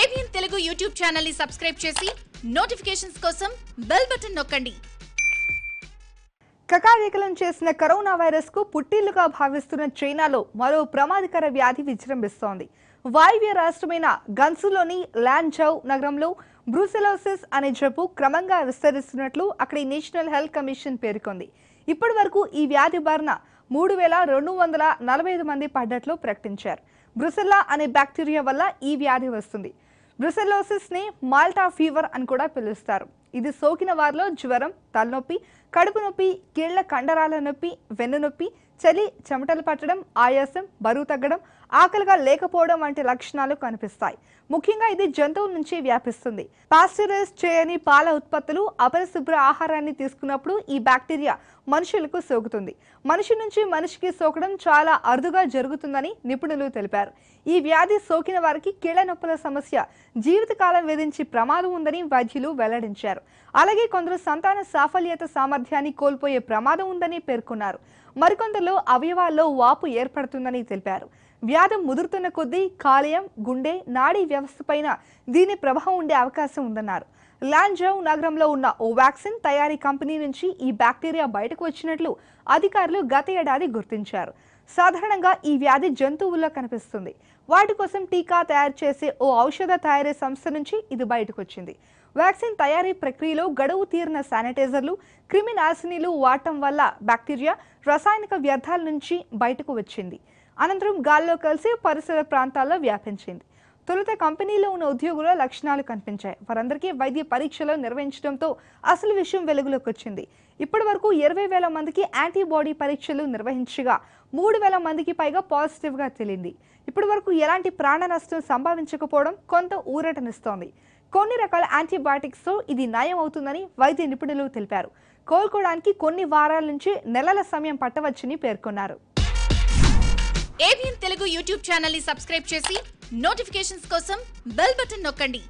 ABN Telugu YouTube channel ని subscribe చేసి notifications కోసం బెల్ బటన్ నొక్కండి కకావికలం చేసిన కరోనా వైరస్ కు పుట్టిల్లుగా భావిస్తున్న చైనాలో మరో ప్రమాదకర వ్యాధి విజృంభిస్తోంది వాయువ్య రాష్ట్రమైన గన్సులోని ల్యాండ్చౌ నగరంలో బ్రూసెలోసిస్ అనే జబ్బు క్రమంగా విస్తరిస్తున్నట్లు అక్కడి నేషనల్ హెల్త్ కమిషన్ పేర్కొంది ఇప్పటి వరకు ఈ వ్యాధి బారిన మూడు వేల రెండు వందల నలభై ఐదు మంది పడ్డట్లు ప్రకటించారు బ్రుసెల్లా అనే బ్యాక్టీరియా వల్ల ఈ వ్యాధి వస్తుంది ని మాల్టా ఫీవర్ అని కూడా పిలుస్తారు ఇది సోకిన వారిలో జ్వరం తలనొప్పి కడుపు నొప్పి కీళ్ల కండరాల నొప్పి వెన్ను నొప్పి చలి చెమటలు పట్టడం ఆయాసం బరువు తగ్గడం ఆకలిగా లేకపోవడం వంటి లక్షణాలు కనిపిస్తాయి ముఖ్యంగా ఇది జంతువుల నుంచి వ్యాపిస్తుంది పాస్చరైజ్ చేయని పాల ఉత్పత్తులు అపరిశుభ్ర ఆహారాన్ని తీసుకున్నప్పుడు ఈ బ్యాక్టీరియా మనుషులకు సోకుతుంది మనిషి నుంచి మనిషికి సోకడం చాలా అరుదుగా జరుగుతుందని నిపుణులు తెలిపారు ఈ వ్యాధి సోకిన వారికి కీళ్ళ నొప్పుల సమస్య జీవితకాలం వేధించి ప్రమాదం ఉందని వైద్యులు వెల్లడించారు అలాగే కొందరు సంతాన సాఫల్యత సామర్థ్యాన్ని కోల్పోయే ప్రమాదం ఉందని పేర్కొన్నారు మరికొందరు అవయవాల్లో వాపు ఏర్పడుతుందని తెలిపారు వ్యాధం ముదురుతున్న కొద్దీ కాలేయం గుండె నాడీ వ్యవస్థపైన దీని ప్రభావం ఉండే అవకాశం ఉందన్నారు లాంజౌ నగరంలో ఉన్న ఓ వ్యాక్సిన్ తయారీ కంపెనీ నుంచి ఈ బ్యాక్టీరియా బయటకు వచ్చినట్లు అధికారులు గత ఏడాది గుర్తించారు సాధారణంగా ఈ వ్యాధి జంతువుల్లో కనిపిస్తుంది వాటి కోసం టీకా తయారు చేసే ఓ ఔషధ తయారీ సంస్థ నుంచి ఇది బయటకు వచ్చింది వ్యాక్సిన్ తయారీ ప్రక్రియలో గడువు తీరిన శానిటైజర్లు క్రిమినాశినిలు వాడటం వల్ల బ్యాక్టీరియా రసాయనిక వ్యర్థాల నుంచి బయటకు వచ్చింది అనంతరం గాల్లో కలిసి పరిసర ప్రాంతాల్లో వ్యాపించింది తొలుత కంపెనీలో ఉన్న ఉద్యోగుల లక్షణాలు కనిపించాయి వారందరికీ వైద్య పరీక్షలు నిర్వహించడంతో అసలు విషయం వెలుగులోకి వచ్చింది ఇప్పటి వరకు ఇరవై వేల మందికి యాంటీబాడీ పరీక్షలు నిర్వహించగా మూడు వేల మందికి పైగా పాజిటివ్గా తేలింది ఇప్పటి వరకు ఎలాంటి ప్రాణ నష్టం సంభవించకపోవడం కొంత ఊరటనిస్తోంది కొన్ని రకాల యాంటీబయాటిక్స్తో ఇది నయం అవుతుందని వైద్య నిపుణులు తెలిపారు కోలుకోవడానికి కొన్ని వారాల నుంచి నెలల సమయం పట్టవచ్చని పేర్కొన్నారు ఏబిఎన్ తెలుగు యూట్యూబ్ ఛానల్ ని సబ్స్క్రైబ్ చేసి నోటిఫికేషన్స్ కోసం బెల్ బటన్ నొక్కండి